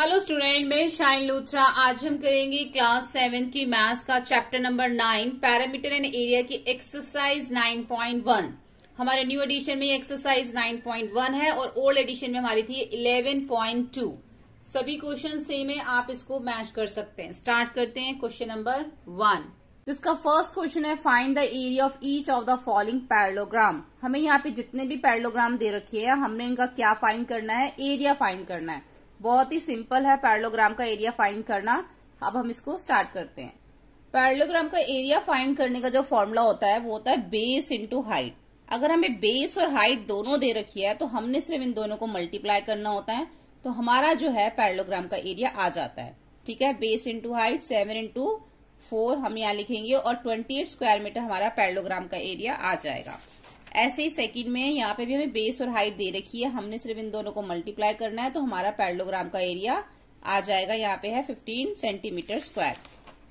hello student मैं Shine Luthra आज हम करेंगे क्लास सेवन की मैथ्स का chapter number nine parameter and area की एक्सरसाइज नाइन पॉइंट वन हमारे न्यू एडिशन में एक्सरसाइज नाइन पॉइंट वन है और ओल्ड एडिशन में हमारी थी इलेवन पॉइंट टू सभी क्वेश्चन सेम है आप इसको मैच कर सकते हैं स्टार्ट करते हैं क्वेश्चन नंबर वन जिसका फर्स्ट क्वेश्चन है find the area of each of the following parallelogram हमें यहाँ पे जितने भी पैरलोग्राम दे रखे हैं हमने इनका क्या फाइंड करना है एरिया फाइंड करना है बहुत ही सिंपल है पैरलोग्राम का एरिया फाइंड करना अब हम इसको स्टार्ट करते हैं पैरलोग्राम का एरिया फाइंड करने का जो फॉर्मूला होता है वो होता है बेस इंटू हाइट अगर हमें बेस और हाइट दोनों दे रखी है तो हमने सिर्फ इन दोनों को मल्टीप्लाई करना होता है तो हमारा जो है पैरलोग्राम का एरिया आ जाता है ठीक है base into height seven into four हम यहाँ लिखेंगे और ट्वेंटी एट स्क्वायर मीटर हमारा पैरलोग्राम का एरिया आ जाएगा ऐसे ही सेकंड में यहाँ पे भी हमें बेस और हाइट दे रखी है हमने सिर्फ इन दोनों को मल्टीप्लाई करना है तो हमारा पैरलोग्राम का एरिया आ जाएगा यहाँ पे है 15 सेंटीमीटर स्क्वायर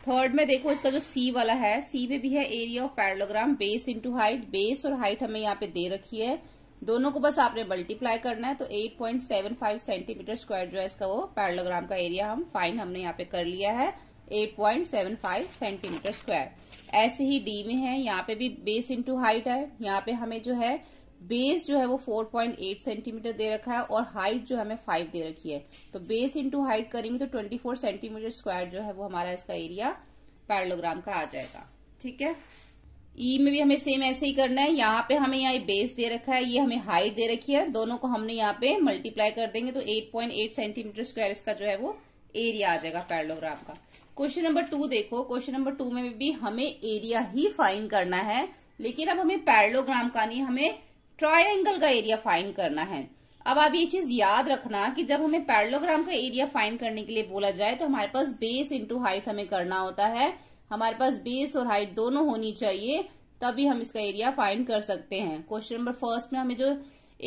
थर्ड में देखो इसका जो सी वाला है सी में भी है area of parallelogram base into height base और हाइट हमें यहाँ पे दे रखी है दोनों को बस आपने मल्टीप्लाई करना है तो 8.75 सेंटीमीटर स्क्वायर जो है इसका वो पैरलोग्राम का एरिया हम फाइन हमने यहाँ पे कर लिया है 8.75 सेंटीमीटर स्क्वायर ऐसे ही डी में है यहाँ पे भी बेस इंटू हाइट है यहाँ पे हमें जो है बेस जो है वो 4.8 सेंटीमीटर दे रखा है और हाइट जो हमें 5 दे रखी है तो बेस इंटू हाइट करेंगे तो 24 सेंटीमीटर स्क्वायर जो है वो हमारा इसका एरिया पैरलोग्राम का आ जाएगा ठीक है ई e में भी हमें सेम ऐसे ही करना है यहाँ पे हमें यहाँ बेस दे रखा है ये हमें हाइट दे रखी है दोनों को हमने यहाँ पे मल्टीप्लाई कर देंगे तो 8.8 सेंटीमीटर स्क्वायर इसका जो है वो एरिया आ जाएगा पैरलोग्राम का क्वेश्चन नंबर टू देखो क्वेश्चन नंबर टू में भी हमें एरिया ही फाइन करना है लेकिन अब हमें पैरलोग्राम का नहीं हमें ट्रायंगल का एरिया फाइन करना है अब आप ये चीज याद रखना कि जब हमें पैरलोग्राम का एरिया फाइन करने के लिए बोला जाए तो हमारे पास बेस इंटू हाइट हमें करना होता है हमारे पास बेस और हाइट दोनों होनी चाहिए तभी हम इसका एरिया फाइन कर सकते हैं क्वेश्चन नंबर फर्स्ट में हमें जो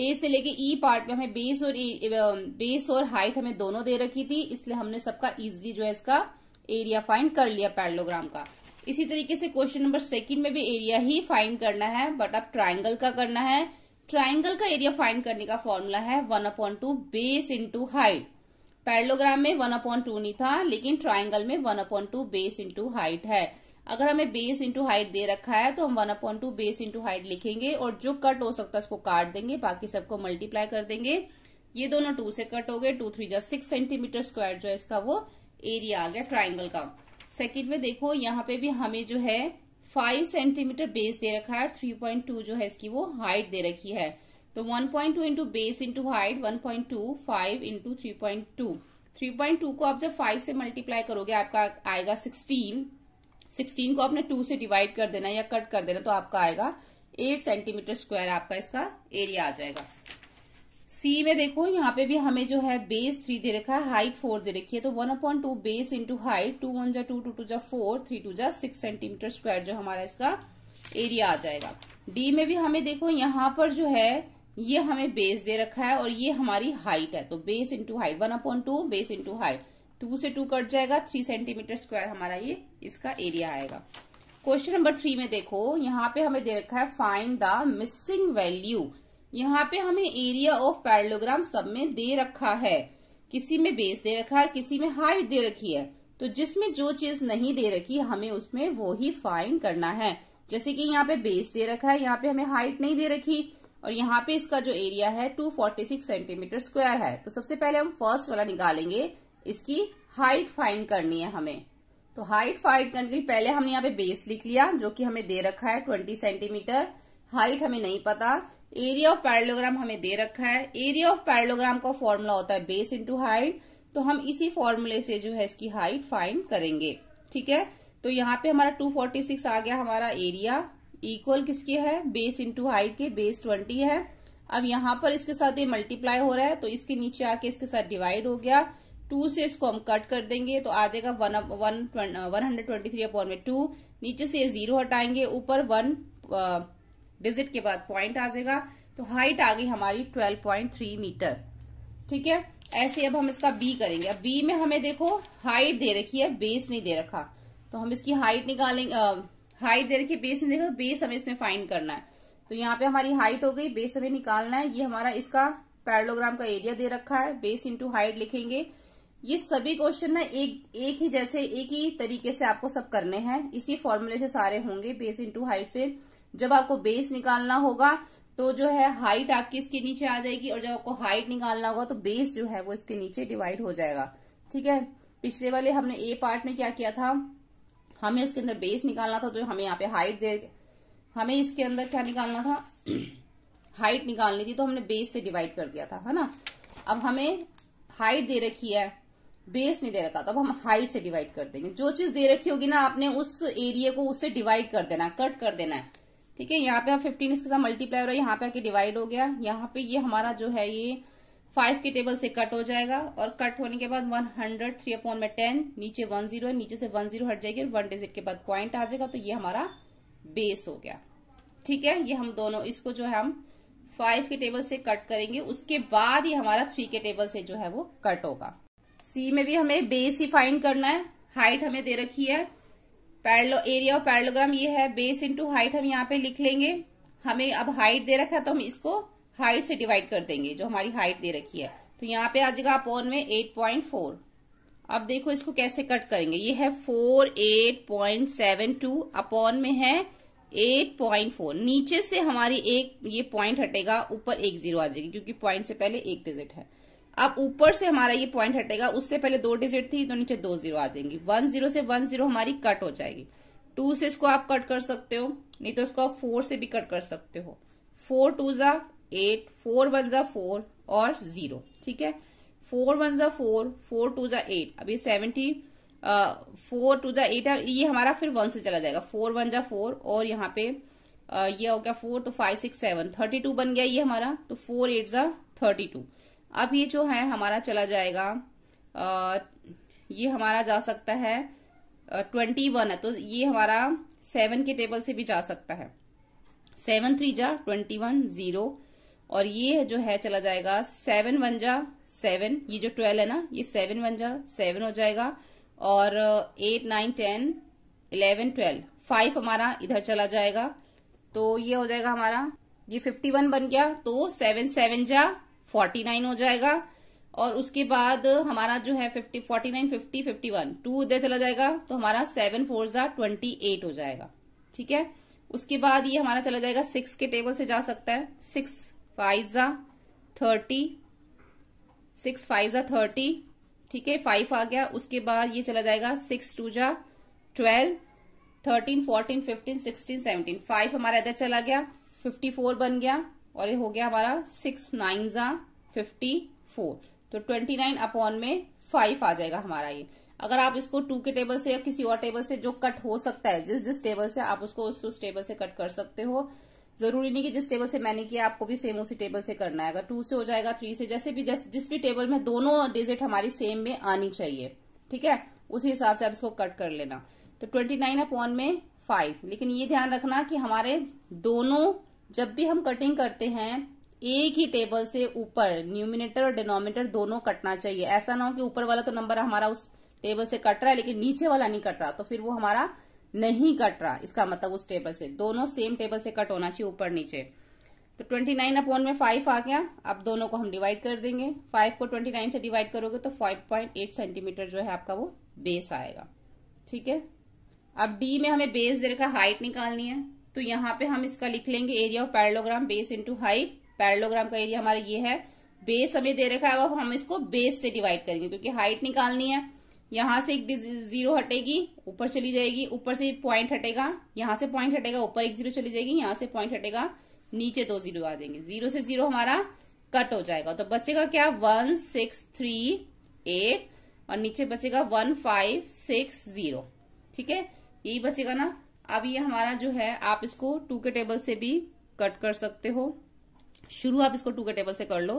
ए से लेके ई e पार्ट में हमें बेस और बेस e, और हाइट हमें दोनों दे रखी थी इसलिए हमने सबका इजिली जो है इसका एरिया फाइंड कर लिया पैरलोग्राम का इसी तरीके से क्वेश्चन नंबर सेकंड में भी एरिया ही फाइंड करना है बट अब ट्राइंगल का करना है ट्राइंगल का एरिया फाइंड करने का फॉर्मूला है one upon two base into height parallelogram में वन अपॉइंट टू नहीं था लेकिन ट्राइंगल में one upon two base into height है अगर हमें बेस इंटू हाइट दे रखा है तो हम one upon two base into height लिखेंगे और जो कट हो सकता है उसको काट देंगे बाकी सबको मल्टीप्लाई कर देंगे ये दोनों टू से कट हो गए टू थ्री जो सिक्स सेंटीमीटर स्क्वायर जो है इसका वो एरिया आ गया ट्राइंगल का सेकेंड में देखो यहाँ पे भी हमें जो है फाइव सेंटीमीटर बेस दे रखा है थ्री पॉइंट टू जो है इसकी वो हाइट दे रखी है तो one point two into base into height one point two five into three point two three point two को आप जब फाइव से मल्टीप्लाई करोगे आपका आएगा सिक्सटीन सिक्सटीन को आपने टू से डिवाइड कर देना या कट कर देना तो आपका आएगा एट सेंटीमीटर स्क्वायर आपका इसका एरिया आ जाएगा सी में देखो यहाँ पे भी हमें जो है बेस थ्री दे रखा है हाइट फोर दे रखी है तो one upon two base into height two one जा टू टू टू जा फोर थ्री टू जा सिक्स सेंटीमीटर स्क्वायर जो हमारा इसका एरिया आ जाएगा डी में भी हमें देखो यहाँ पर जो है ये हमें बेस दे रखा है और ये हमारी हाइट है तो base into height one upon two base into height two से टू कट जाएगा थ्री सेंटीमीटर स्क्वायर हमारा ये इसका एरिया आएगा क्वेश्चन नंबर थ्री में देखो यहाँ पे हमें दे रखा है फाइंड द मिसिंग वैल्यू यहाँ पे हमें एरिया ऑफ पैरलोग्राम सब में दे रखा है किसी में बेस दे रखा है और किसी में हाइट दे रखी है तो जिसमें जो चीज नहीं दे रखी हमें उसमें वो ही फाइन करना है जैसे कि यहाँ पे बेस दे रखा है यहाँ पे हमें हाइट नहीं दे रखी और यहाँ पे इसका जो एरिया है 246 सेंटीमीटर स्क्वायर है तो सबसे पहले हम फर्स्ट वाला निकालेंगे इसकी हाइट फाइन करनी है हमें तो हाइट फाइन करने के लिए पहले हमने यहाँ पे बेस लिख लिया जो कि हमें दे रखा है 20 सेंटीमीटर हाइट हमें नहीं पता एरिया ऑफ पैरलोग्राम हमें दे रखा है एरिया ऑफ पैरलोग्राम का फॉर्मूला होता है बेस इंटू हाइट तो हम इसी फॉर्मूले से जो है इसकी हाइट फाइंड करेंगे ठीक है तो यहाँ पे हमारा 246 आ गया हमारा एरिया इक्वल किसके है बेस इंटू हाइट के बेस 20 है अब यहाँ पर इसके साथ ये मल्टीप्लाई हो रहा है तो इसके नीचे आके इसके साथ डिवाइड हो गया टू से इसको हम कट कर देंगे तो आ जाएगा one one hundred twenty three upon में टू नीचे से जीरो हटाएंगे ऊपर वन डिजिट के बाद पॉइंट आ जाएगा तो हाइट आ गई हमारी 12.3 मीटर ठीक है ऐसे अब हम इसका बी करेंगे अब बी में हमें देखो हाइट दे रखी है बेस नहीं दे रखा तो हम इसकी हाइट निकालेंगे हाइट दे रखी है बेस नहीं देखा तो बेस हमें इसमें फाइंड करना है तो यहाँ पे हमारी हाइट हो गई बेस हमें निकालना है ये हमारा इसका पैरलोग्राम का एरिया दे रखा है बेस इंटू हाइट लिखेंगे ये सभी क्वेश्चन ना एक एक ही जैसे एक ही तरीके से आपको सब करने हैं इसी फॉर्मूले से सारे होंगे बेस इंटू हाइट से जब आपको बेस निकालना होगा तो जो है हाइट आपकी इसके नीचे आ जाएगी और जब आपको हाइट निकालना होगा तो बेस जो है वो इसके नीचे डिवाइड हो जाएगा ठीक है पिछले वाले हमने ए पार्ट में क्या किया था हमें उसके अंदर बेस निकालना था जो तो हमें यहाँ पे हाइट दे हमें इसके अंदर क्या निकालना था हाइट निकालनी थी तो हमने बेस से डिवाइड कर दिया था है ना अब हमें हाइट दे रखी है बेस नहीं दे रखा तो अब हम हाइट से डिवाइड कर देंगे जो चीज दे रखी होगी ना आपने उस एरिया को उससे डिवाइड कर देना कट कर देना है ठीक है यहाँ पे हम फिफ्टीन इसके साथ मल्टीप्लाई हो रहा है यहाँ पे आके डिवाइड हो गया यहाँ पे ये हमारा जो है ये फाइव के टेबल से कट हो जाएगा और कट होने के बाद वन हंड्रेड थ्री अपॉन में टेन नीचे वन जीरो नीचे से वन जीरो हट जाएगी वन डिजिट के बाद पॉइंट आ जाएगा तो ये हमारा बेस हो गया ठीक है ये हम दोनों इसको जो है हम फाइव के टेबल से कट करेंगे उसके बाद ही हमारा थ्री के टेबल से जो है वो कट होगा सी में भी हमें बेस ही फाइंड करना है हाइट हमें दे रखी है पैरलो एरिया ऑफ पैरलोग्राम ये है बेस इंटू हाइट हम यहाँ पे लिख लेंगे हमें अब हाइट दे रखा है तो हम इसको हाइट से डिवाइड कर देंगे जो हमारी हाइट दे रखी है तो यहाँ पे आ जाएगा अपॉन में एट पॉइंट फोर अब देखो इसको कैसे कट करेंगे ये है four eight point seven two upon में है एट पॉइंट फोर नीचे से हमारी एक ये पॉइंट हटेगा ऊपर एक जीरो आ जाएगी क्योंकि पॉइंट से पहले एक डिजिट है अब ऊपर से हमारा ये पॉइंट हटेगा उससे पहले दो डिजिट थी तो नीचे दो जीरो आ जाएंगी वन जीरो से वन जीरो हमारी कट हो जाएगी टू से इसको आप कट कर सकते हो नहीं तो इसको आप फोर से भी कट कर सकते हो फोर टू जा एट फोर वन जा फोर और जीरो ठीक है फोर वन जा फोर फोर टू जा एट अभी सेवेंटी फोर टू जा एट ये हमारा फिर वन से चला जाएगा फोर वन जा फोर और यहाँ पे uh, ये हो गया फोर तो five six seven thirty two बन गया ये हमारा तो फोर एट जा थर्टी टू अब ये जो है हमारा चला जाएगा आ, ये हमारा जा सकता है ट्वेंटी वन है तो ये हमारा सेवन के टेबल से भी जा सकता है सेवन थ्री जा ट्वेंटी वन जीरो और ये जो है चला जाएगा सेवन वन जा सेवन ये जो ट्वेल्व है ना ये सेवन वन जा सेवन हो जाएगा और eight nine ten eleven twelve five हमारा इधर चला जाएगा तो ये हो जाएगा हमारा ये फिफ्टी वन बन गया तो सेवन सेवन जा फोर्टी नाइन हो जाएगा और उसके बाद हमारा जो है fifty forty nine fifty fifty one two इधर चला जाएगा तो हमारा सेवन फोर जा ट्वेंटी एट हो जाएगा ठीक है उसके बाद ये हमारा चला जाएगा सिक्स के टेबल से जा सकता है सिक्स फाइव जा थर्टी सिक्स फाइव जा थर्टी ठीक है फाइव आ गया उसके बाद ये चला जाएगा सिक्स टू जा twelve thirteen fourteen fifteen sixteen seventeen five हमारा इधर चला गया फिफ्टी फोर बन गया और ये हो गया हमारा सिक्स नाइन जा फिफ्टी फोर तो ट्वेंटी नाइन अपॉन में फाइव आ जाएगा हमारा ये अगर आप इसको टू के टेबल से या किसी और टेबल से जो कट हो सकता है जिस जिस टेबल से आप उसको उस उस टेबल से कट कर सकते हो जरूरी नहीं कि जिस टेबल से मैंने किया आपको भी सेम उसी टेबल से करना है अगर टू से हो जाएगा थ्री से जैसे भी जिस भी टेबल में दोनों डिजिट हमारी सेम में आनी चाहिए ठीक है उसी हिसाब से आप इसको कट कर लेना तो ट्वेंटी नाइन अपॉन में फाइव लेकिन ये ध्यान रखना कि हमारे दोनों जब भी हम कटिंग करते हैं एक ही टेबल से ऊपर न्यूमिनेटर और डिनोमिनेटर दोनों कटना चाहिए ऐसा ना हो कि ऊपर वाला तो नंबर हमारा उस टेबल से कट रहा है लेकिन नीचे वाला नहीं कट रहा तो फिर वो हमारा नहीं कट रहा इसका मतलब उस टेबल से दोनों सेम टेबल से कट होना चाहिए ऊपर नीचे तो ट्वेंटी नाइन अपॉन में फाइव आ गया अब दोनों को हम डिवाइड कर देंगे फाइव को ट्वेंटी नाइन से डिवाइड करोगे तो फाइव पॉइंट एट सेंटीमीटर जो है आपका वो बेस आएगा ठीक है अब डी में हमें बेस दे रखा हाइट निकालनी है तो यहाँ पे हम इसका लिख लेंगे area of parallelogram base into height parallelogram का एरिया हमारा ये है बेस हमें दे रखा है अब हम इसको बेस से डिवाइड करेंगे क्योंकि हाइट निकालनी है यहां से एक जीरो हटेगी ऊपर चली जाएगी ऊपर से पॉइंट हटेगा यहां से पॉइंट हटेगा ऊपर एक जीरो चली जाएगी यहाँ से पॉइंट हटेगा नीचे दो जीरो आ जाएंगे जीरो से जीरो हमारा कट हो जाएगा तो बचेगा क्या वन सिक्स थ्री एट और नीचे बचेगा वन फाइव सिक्स जीरो ठीक है यही बचेगा ना अब ये हमारा जो है आप इसको टू के टेबल से भी कट कर सकते हो शुरू आप इसको टू के टेबल से कर लो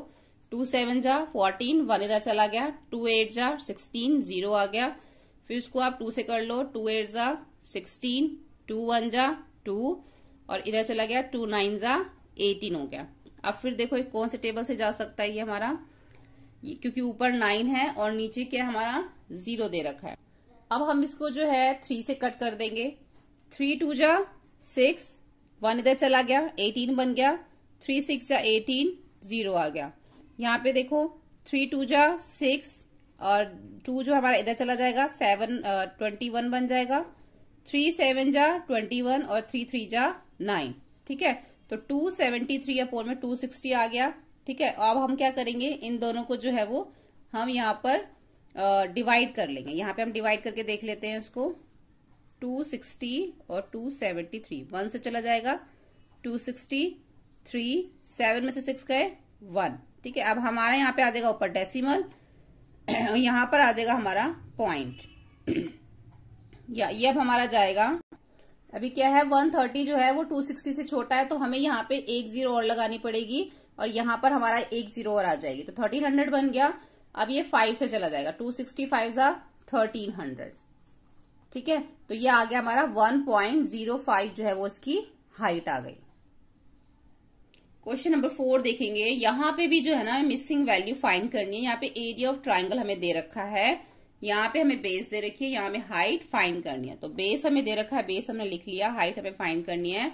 टू सेवन जा फोर्टीन वन इधर चला गया टू एट जा सिक्सटीन जीरो आ गया फिर इसको आप टू से कर लो टू एट जा सिक्सटीन टू वन जा टू और इधर चला गया टू नाइन जा एटीन हो गया अब फिर देखो ये कौन से टेबल से जा सकता है ये हमारा ये क्योंकि ऊपर नाइन है और नीचे क्या हमारा जीरो दे रखा है अब हम इसको जो है थ्री से कट कर देंगे थ्री टू जा सिक्स वन इधर चला गया एटीन बन गया थ्री सिक्स जा एटीन जीरो आ गया यहाँ पे देखो थ्री टू जा सिक्स और टू जो हमारा इधर चला जाएगा सेवन ट्वेंटी वन बन जाएगा थ्री सेवन जा ट्वेंटी वन और थ्री थ्री जा नाइन ठीक है तो टू सेवेंटी थ्री या फोर में टू सिक्सटी आ गया ठीक है अब हम क्या करेंगे इन दोनों को जो है वो हम यहाँ पर डिवाइड कर लेंगे यहाँ पे हम डिवाइड करके देख लेते हैं इसको टू सिक्सटी और टू सेवेंटी थ्री वन से चला जाएगा टू सिक्सटी थ्री सेवन में से सिक्स गए वन ठीक है अब हमारा यहाँ पे आ जाएगा ऊपर डेसिमल यहाँ पर आ जाएगा हमारा पॉइंट या ये अब हमारा जाएगा अभी क्या है वन थर्टी जो है वो टू सिक्सटी से छोटा है तो हमें यहाँ पे एक जीरो और लगानी पड़ेगी और यहाँ पर हमारा एक जीरो और आ जाएगी तो थर्टीन हंड्रेड बन गया अब ये फाइव से चला जाएगा टू सिक्सटी फाइव सा थर्टीन हंड्रेड ठीक है तो ये आ गया हमारा 1.05 जो है वो इसकी हाइट आ गई क्वेश्चन नंबर फोर देखेंगे यहाँ पे भी जो है ना मिसिंग वैल्यू फाइंड करनी है यहाँ पे एरिया ऑफ ट्राइंगल हमें दे रखा है यहाँ पे हमें बेस दे रखी है यहाँ हमें हाइट फाइंड करनी है तो बेस हमें दे रखा है बेस हमने लिख लिया हाइट हमें फाइंड करनी है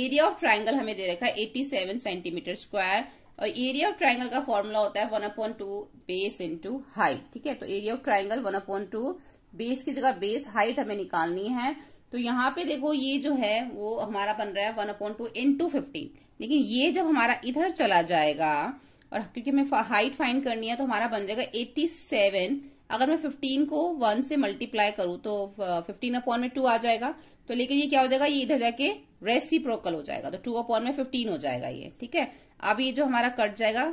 एरिया ऑफ ट्राइंगल हमें दे रखा है एट्टी सेंटीमीटर स्क्वायर और एरिया ऑफ ट्राइंगल का फॉर्मूला होता है one upon two base into height ठीक है तो area of triangle one upon two base की जगह बेस हाइट हमें निकालनी है तो यहाँ पे देखो ये जो है वो हमारा बन रहा है one upon two into fifteen लेकिन ये जब हमारा इधर चला जाएगा और क्योंकि हमें हाइट फाइंड करनी है तो हमारा बन जाएगा एट्टी सेवन अगर मैं फिफ्टीन को वन से मल्टीप्लाई करूँ तो फिफ्टीन अपॉन में टू आ जाएगा तो लेकिन ये क्या हो जाएगा ये इधर जाके रेसिप्रोकल हो जाएगा तो टू अपॉन में फिफ्टीन हो जाएगा ये ठीक है अब ये जो हमारा कट जाएगा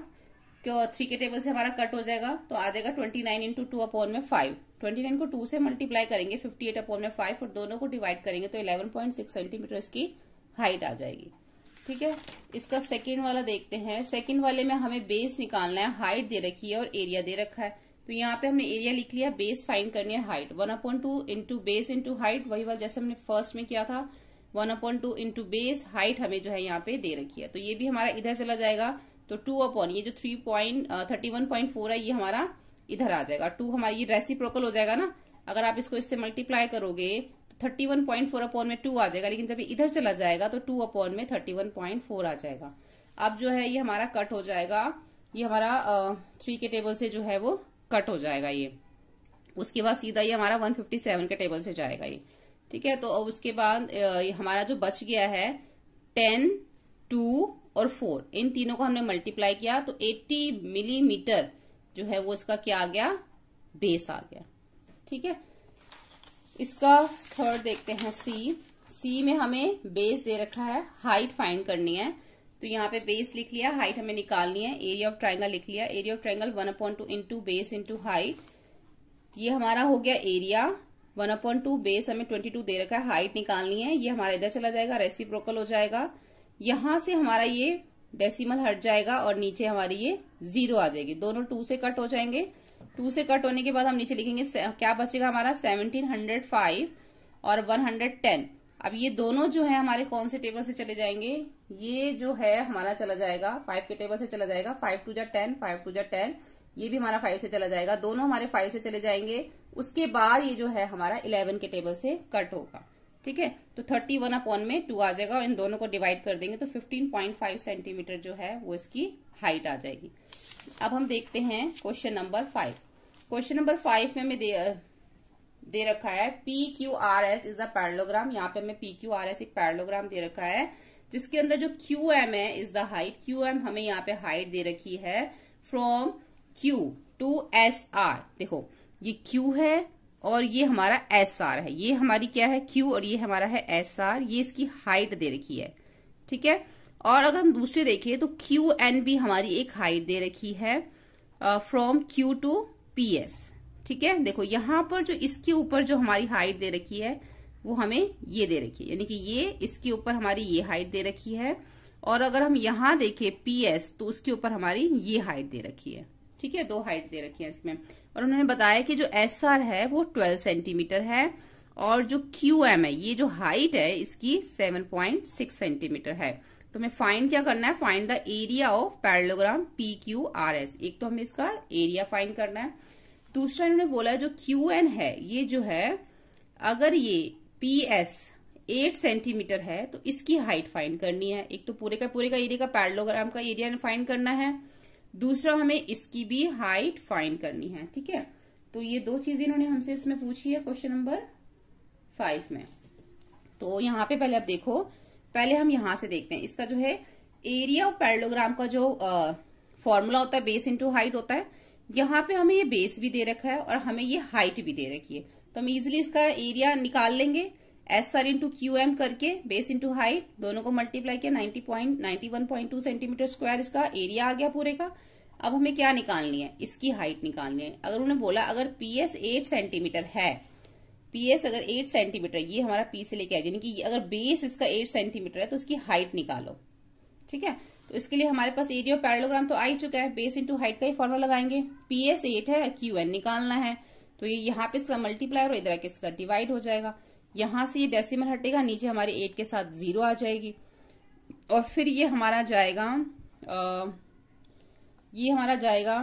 थ्री के टेबल से हमारा कट हो जाएगा तो आ जाएगा twenty nine into two upon में फाइव ट्वेंटी नाइन को टू से मल्टीप्लाई करेंगे फिफ्टी एट अपॉन में फाइव और दोनों को डिवाइड करेंगे तो इलेवन पॉइंट सिक्स सेंटीमीटर इसकी हाइट आ जाएगी ठीक है इसका सेकेंड वाला देखते हैं सेकेंड वाले में हमें बेस निकालना है हाइट दे रखी है और एरिया दे रखा है तो यहाँ पे हमने एरिया लिख लिया बेस फाइंड करनी है height one upon two into base into height वही वाला जैसे हमने फर्स्ट में किया था one upon two into base height हमें जो है यहाँ पे दे रखी है तो ये भी हमारा इधर चला जाएगा तो टू अपॉन ये जो three point thirty one point four है ये हमारा इधर आ जाएगा टू हमारी ये रेसिप्रोकल हो जाएगा ना अगर आप इसको इससे मल्टीप्लाई करोगे thirty one point four upon में टू आ जाएगा लेकिन जब इधर चला जाएगा तो टू अपॉन में थर्टी वन पॉइंट फोर आ जाएगा अब जो है ये हमारा कट हो जाएगा ये हमारा थ्री के टेबल से जो है वो कट हो जाएगा ये उसके बाद सीधा ये हमारा वन फिफ्टी सेवन के टेबल से जाएगा ये ठीक है तो उसके बाद हमारा जो बच गया है टेन टू और फोर इन तीनों को हमने मल्टीप्लाई किया तो एट्टी मिलीमीटर mm जो है वो इसका क्या आ गया बेस आ गया ठीक है इसका थर्ड देखते हैं सी सी में हमें बेस दे रखा है हाइट फाइंड करनी है तो यहाँ पे बेस लिख लिया हाइट हमें निकालनी है एरिया ऑफ ट्राइंगल लिख लिया area of triangle one upon two into base into height ये हमारा हो गया area one upon two base हमें ट्वेंटी टू दे रखा है हाइट निकालनी है ये हमारा इधर चला जाएगा रेसिप्रोकल हो जाएगा यहां से हमारा ये डेसिमल हट जाएगा और नीचे हमारी ये जीरो आ जाएगी दोनों टू से कट हो जाएंगे टू से कट होने के बाद हम नीचे लिखेंगे क्या बचेगा हमारा सेवनटीन हंड्रेड फाइव और वन हंड्रेड टेन अब ये दोनों जो है हमारे कौन से टेबल से चले जाएंगे ये जो है हमारा चला जाएगा फाइव के टेबल से चला जाएगा फाइव टू जा टेन फाइव टू जा टेन ये भी हमारा फाइव से चला जाएगा दोनों हमारे फाइव से चले जाएंगे उसके बाद ये जो है हमारा इलेवन के टेबल से कट होगा ठीक है तो थर्टी वन अपॉन में टू आ जाएगा और इन दोनों को डिवाइड कर देंगे तो फिफ्टीन पॉइंट फाइव सेंटीमीटर जो है वो इसकी हाइट आ जाएगी अब हम देखते हैं question number five question number five में हमें दे, दे रखा है P Q R S is a parallelogram यहाँ पे हमें पी क्यू आर एस एक पैरलोग्राम दे रखा है जिसके अंदर जो क्यू एम है is the height Q M हमें यहाँ पे हाइट दे रखी है from Q to S R देखो ये क्यू है और ये हमारा एस आर है ये हमारी क्या है क्यू और ये हमारा है एस आर ये इसकी हाइट दे रखी है ठीक है और अगर हम दूसरे देखें तो क्यू एन भी हमारी एक हाइट दे रखी है from Q to P S ठीक है देखो यहाँ पर जो इसके ऊपर जो हमारी हाइट दे रखी है वो हमें ये दे रखी है यानी कि ये इसके ऊपर हमारी ये हाइट दे रखी है और अगर हम यहाँ देखें पी एस तो उसके ऊपर हमारी ये हाइट दे रखी है ठीक है दो हाइट दे रखी है इसमें और उन्होंने बताया कि जो एस आर है वो ट्वेल्व सेंटीमीटर है और जो क्यू एम है ये जो हाइट है इसकी सेवन पॉइंट सिक्स सेंटीमीटर है तो हमें फाइंड क्या करना है find the area of parallelogram P Q R S एक तो हमें इसका एरिया फाइंड करना है दूसरा इन्होंने बोला है जो क्यू एन है ये जो है अगर ये पी एस एट सेंटीमीटर है तो इसकी हाइट फाइंड करनी है एक तो पूरे का पूरे का एरिया का पैरलोग्राम का एरिया फाइंड करना है दूसरा हमें इसकी भी हाइट फाइंड करनी है ठीक है तो ये दो चीजें इन्होंने हमसे इसमें पूछी है क्वेश्चन नंबर फाइव में तो यहाँ पे पहले आप देखो पहले हम यहां से देखते हैं इसका जो है एरिया ऑफ पैरलोग्राम का जो फॉर्मूला होता है बेस इंटू हाइट होता है यहां पे हमें ये बेस भी दे रखा है और हमें ये हाइट भी दे रखी है तो हम इजिली इसका एरिया निकाल लेंगे S R into Q M करके बेस इंटू हाइट दोनों को मल्टीप्लाई किया ninety point ninety one point two centimeter square इसका एरिया आ गया पूरे का अब हमें क्या निकालनी है इसकी हाइट निकालनी है अगर उन्होंने बोला अगर पी एस एट सेंटीमीटर है पी एस अगर एट सेंटीमीटर ये हमारा पी से लेके आया यानी कि अगर बेस इसका एट सेंटीमीटर है तो इसकी हाइट निकालो ठीक है तो इसके लिए हमारे पास एरिया पैरलोग्राम तो आ ही चुका है बेस इंटू हाइट का ही फॉर्मुला लगाएंगे पी एस एट है क्यू एन निकालना है तो ये यहाँ पे इसका मल्टीप्लाई और इधर आके इसके साथ डिवाइड हो जाएगा यहां से ये डेसिमल हटेगा नीचे हमारे एट के साथ जीरो आ जाएगी और फिर ये हमारा जाएगा आ, ये हमारा जाएगा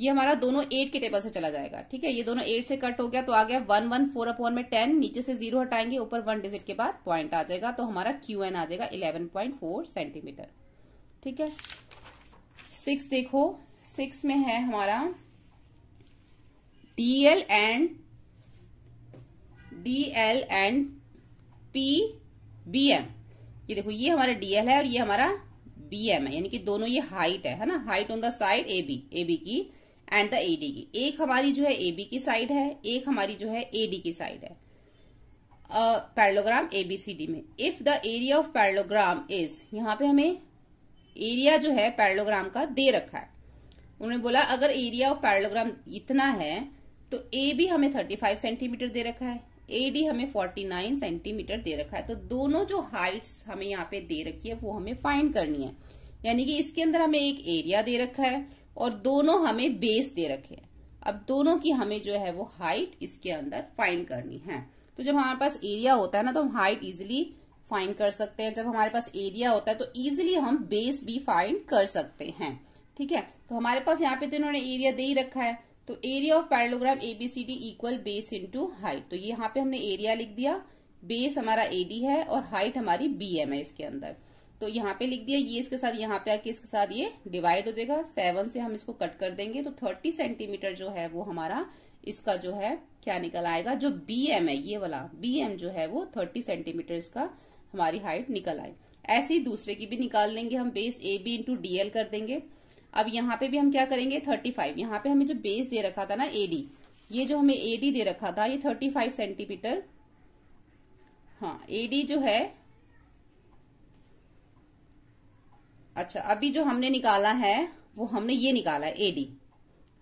ये हमारा दोनों एट के टेबल से चला जाएगा ठीक है ये दोनों एट से कट हो गया तो आ गया वन वन फोर अपॉन में टेन नीचे से जीरो हटाएंगे ऊपर वन डिजिट के बाद पॉइंट आ जाएगा तो हमारा क्यू एन आ जाएगा इलेवन पॉइंट फोर सेंटीमीटर ठीक है सिक्स देखो सिक्स में है हमारा DL and D L and P B M ये देखो ये हमारा डी एल है और ये हमारा बी एम है यानी कि दोनों ये हाइट है है ना height on the side A B A B की एंड द ए डी की एक हमारी जो है ए बी की साइड है एक हमारी जो है ए डी की साइड है parallelogram A B C D में if the area of parallelogram is यहाँ पे हमें एरिया जो है पैरलोग्राम का दे रखा है उन्होंने बोला अगर एरिया ऑफ पैरलोग्राम इतना है तो ए बी हमें 35 सेंटीमीटर दे रखा है एडी हमें 49 सेंटीमीटर दे रखा है तो दोनों जो हाइट्स हमें यहाँ पे दे रखी है वो हमें फाइंड करनी है यानी कि इसके अंदर हमें एक एरिया दे रखा है और दोनों हमें बेस दे रखे हैं अब दोनों की हमें जो है वो हाइट इसके अंदर फाइंड करनी है तो जब हमारे पास एरिया होता है ना तो हम हाइट इजिली फाइंड कर सकते हैं जब हमारे पास एरिया होता है तो इजिली हम बेस भी फाइंड कर सकते हैं ठीक है तो हमारे पास यहाँ पे तो इन्होंने एरिया दे ही रखा है तो area of parallelogram ABCD equal base into height तो यहाँ पे हमने एरिया लिख दिया बेस हमारा एडी है और हाइट हमारी बी एम है इसके अंदर तो यहाँ पे लिख दिया ये इसके साथ यहाँ पे आके इसके साथ ये डिवाइड हो जाएगा सेवन से हम इसको कट कर देंगे तो थर्टी सेंटीमीटर जो है वो हमारा इसका जो है क्या निकल आएगा जो बी एम है ये वाला बी एम जो है वो थर्टी सेंटीमीटर इसका हमारी हाइट निकल आए ऐसे ही दूसरे की भी निकाल लेंगे हम base A B into D L कर देंगे अब यहाँ पे भी हम क्या करेंगे थर्टी फाइव यहाँ पे हमें जो बेस दे रखा था ना एडी ये जो हमें एडी दे रखा था ये थर्टी फाइव सेंटीमीटर हाँ एडी जो है अच्छा अभी जो हमने निकाला है वो हमने ये निकाला है एडी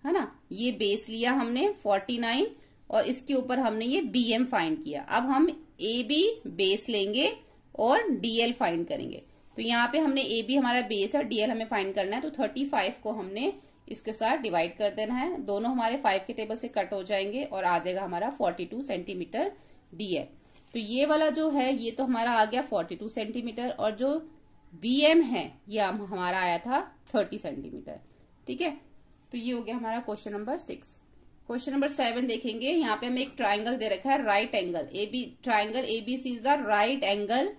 है ना ये बेस लिया हमने फोर्टी नाइन और इसके ऊपर हमने ये बी एम फाइंड किया अब हम ए बी बेस लेंगे और डीएल फाइंड करेंगे तो यहाँ पे हमने ए बी हमारा बेस है डीएल हमें फाइंड करना है तो थर्टी फाइव को हमने इसके साथ डिवाइड कर देना है दोनों हमारे फाइव के टेबल से कट हो जाएंगे और आ जाएगा हमारा फोर्टी टू सेंटीमीटर डीएल तो ये वाला जो है ये तो हमारा आ गया फोर्टी टू सेंटीमीटर और जो बी एम है ये हमारा आया था थर्टी सेंटीमीटर ठीक है तो ये हो गया हमारा question number six question number seven देखेंगे यहाँ पे हमें एक ट्राइंगल दे रखा है right angle A B triangle A B C is the right angle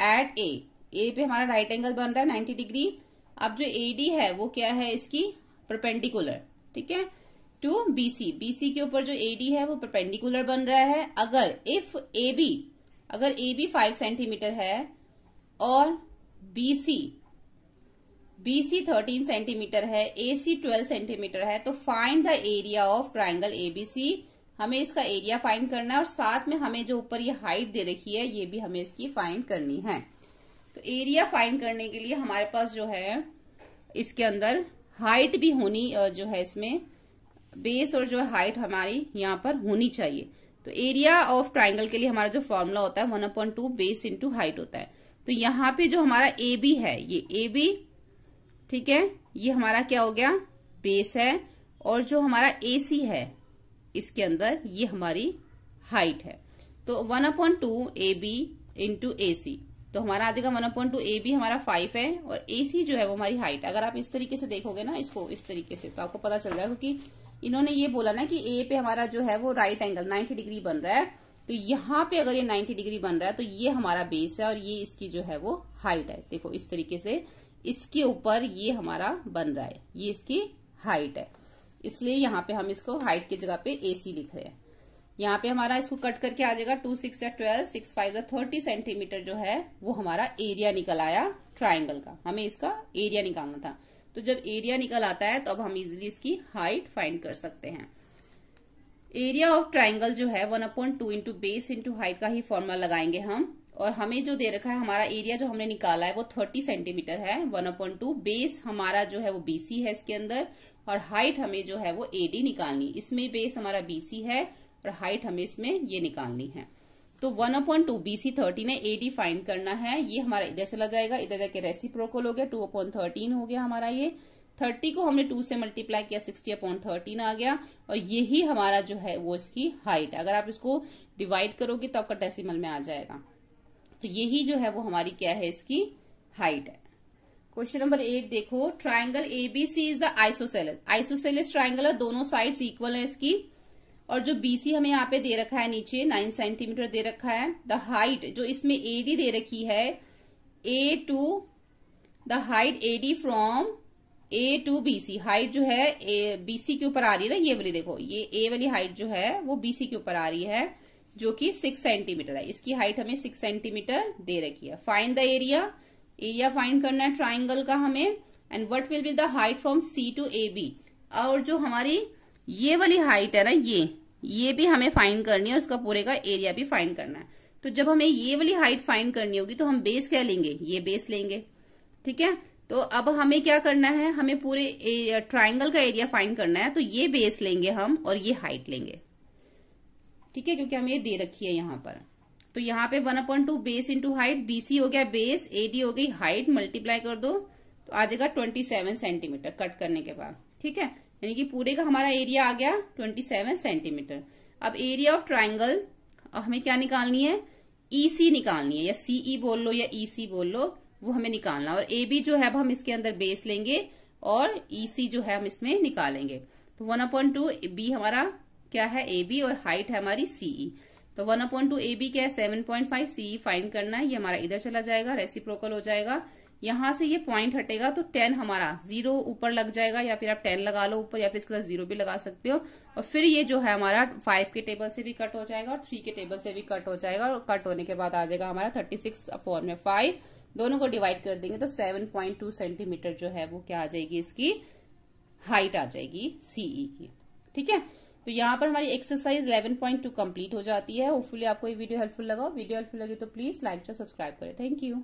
at A A पे हमारा राइट एंगल बन रहा है नाइन्टी डिग्री अब जो ए डी है वो क्या है इसकी परपेंडिकुलर ठीक है to B C B C के ऊपर जो ए डी है वो परपेंडिकुलर बन रहा है अगर इफ ए बी अगर ए बी फाइव सेंटीमीटर है और B C B C thirteen centimeter है ए सी ट्वेल्व सेंटीमीटर है तो find the area of triangle A B C हमें इसका एरिया फाइंड करना है और साथ में हमें जो ऊपर ये हाइट दे रखी है ये भी हमें इसकी फाइंड करनी है तो एरिया फाइंड करने के लिए हमारे पास जो है इसके अंदर हाइट भी होनी जो है इसमें बेस और जो हाइट हमारी यहाँ पर होनी चाहिए तो एरिया ऑफ ट्राइंगल के लिए हमारा जो फॉर्मूला होता है one upon two base into height होता है तो यहाँ पे जो हमारा ए बी है ये ए बी ठीक है ये हमारा क्या हो गया बेस है और जो हमारा ए सी है इसके अंदर ये हमारी हाइट है तो one upon two A B into A C तो हमारा आ जाएगा one upon two A B हमारा फाइव है और ए सी जो है वो हमारी हाइट अगर आप इस तरीके से देखोगे ना इसको इस तरीके से तो आपको पता चल जाएगा क्योंकि इन्होंने ये बोला ना कि ए पे हमारा जो है वो राइट एंगल नाइन्टी डिग्री बन रहा है तो यहाँ पे अगर ये नाइन्टी डिग्री बन रहा है तो ये हमारा बेस है और ये इसकी जो है वो हाइट है देखो इस तरीके से इसके ऊपर ये हमारा बन रहा है ये इसकी हाइट है इसलिए यहाँ पे हम इसको हाइट की जगह पे ए सी लिख रहे हैं यहाँ पे हमारा इसको कट करके आ जाएगा टू सिक्स या ट्वेल्व सिक्स फाइव या थर्टी सेंटीमीटर जो है वो हमारा एरिया निकल आया ट्राइंगल का हमें इसका एरिया निकालना था तो जब एरिया निकल आता है तो अब हम इजिली इसकी हाइट फाइंड कर सकते हैं एरिया ऑफ ट्राइंगल जो है one upon two into base into height का ही फॉर्मूला लगाएंगे हम और हमें जो दे रखा है हमारा एरिया जो हमने निकाला है वो थर्टी सेंटीमीटर है वन अपॉइंट टू बेस हमारा जो है वो बीसी है इसके अंदर और हाइट हमें जो है वो एडी निकालनी इसमें बेस हमारा बीसी है और हाइट हमें इसमें ये निकालनी है तो one upon two B C thirteen है ए डी फाइंड करना है ये हमारा इधर चला जाएगा इधर जाके रेसी प्रोकोल हो गया टू अपॉइंट थर्टीन हो गया हमारा ये थर्टी को हमने टू से मल्टीप्लाई किया सिक्सटी अपॉन थर्टीन आ गया और यही हमारा जो है वो इसकी हाइट अगर आप इसको डिवाइड करोगे तो आपका डेसिमल में आ जाएगा तो यही जो है वो हमारी क्या है इसकी हाइट है क्वेश्चन नंबर एट देखो triangle ABC is the isosceles isosceles triangle है दोनों साइड्स इक्वल है इसकी और जो बीसी हमें यहाँ पे दे रखा है नीचे नाइन सेंटीमीटर दे रखा है द हाइट जो इसमें एडी दे रखी है A to the height D from A to C height जो है सी के ऊपर आ रही है ना ये वाली देखो ये ए वाली हाइट जो है वो बीसी के ऊपर आ रही है जो कि सिक्स सेंटीमीटर है इसकी हाइट हमें सिक्स सेंटीमीटर दे रखी है find the area area find करना है ट्राइंगल का हमें and what will be the height from C to A B और जो हमारी ये वाली हाइट है ना ये ये भी हमें फाइंड करनी है और उसका पूरे का एरिया भी फाइंड करना है तो जब हमें ये वाली हाइट फाइंड करनी होगी तो हम बेस क्या लेंगे ये बेस लेंगे ठीक है तो अब हमें क्या करना है हमें पूरे ट्राइंगल का एरिया फाइंड करना है तो ये बेस लेंगे हम और ये हाइट लेंगे ठीक है क्योंकि हमें ये दे रखी है यहाँ पर तो यहाँ पे one upon two base into height BC हो गया बेस एडी हो गई हाइट मल्टीप्लाई कर दो तो आ जाएगा ट्वेंटी सेवन सेंटीमीटर कट करने के बाद ठीक है यानी कि पूरे का हमारा एरिया आ गया 27 सेंटीमीटर अब एरिया ऑफ ट्राइंगल हमें क्या निकालनी है सी e निकालनी है या सीई e बोल लो या ईसी e बोल लो वो हमें निकालना और ए बी जो है अब हम इसके अंदर बेस लेंगे और सी जो है हम इसमें निकालेंगे तो वन अपॉइंट टू बी हमारा क्या है ए बी और हाइट है हमारी सीई तो one upon two A B क्या है seven point five CE find करना है ये हमारा इधर चला जाएगा रेसिप्रोकल हो जाएगा यहां से ये पॉइंट हटेगा तो टेन हमारा जीरो ऊपर लग जाएगा या फिर आप टेन लगा लो ऊपर या फिर इसके साथ जीरो भी लगा सकते हो और फिर ये जो है हमारा फाइव के टेबल से भी कट हो जाएगा और थ्री के टेबल से भी कट हो जाएगा और कट होने के बाद आ जाएगा हमारा थर्टी सिक्स अपॉन में फाइव दोनों को डिवाइड कर देंगे तो सेवन पॉइंट टू सेंटीमीटर जो है वो क्या आ जाएगी इसकी हाइट आ जाएगी सीई e की ठीक है तो यहाँ पर हमारी एक्सरसाइज 11.2 कंप्लीट हो जाती है होपफुली आपको ये वीडियो हेल्पफुल लगा वीडियो हेल्पफुल लगे तो प्लीज लाइक और सब्सक्राइब करें थैंक यू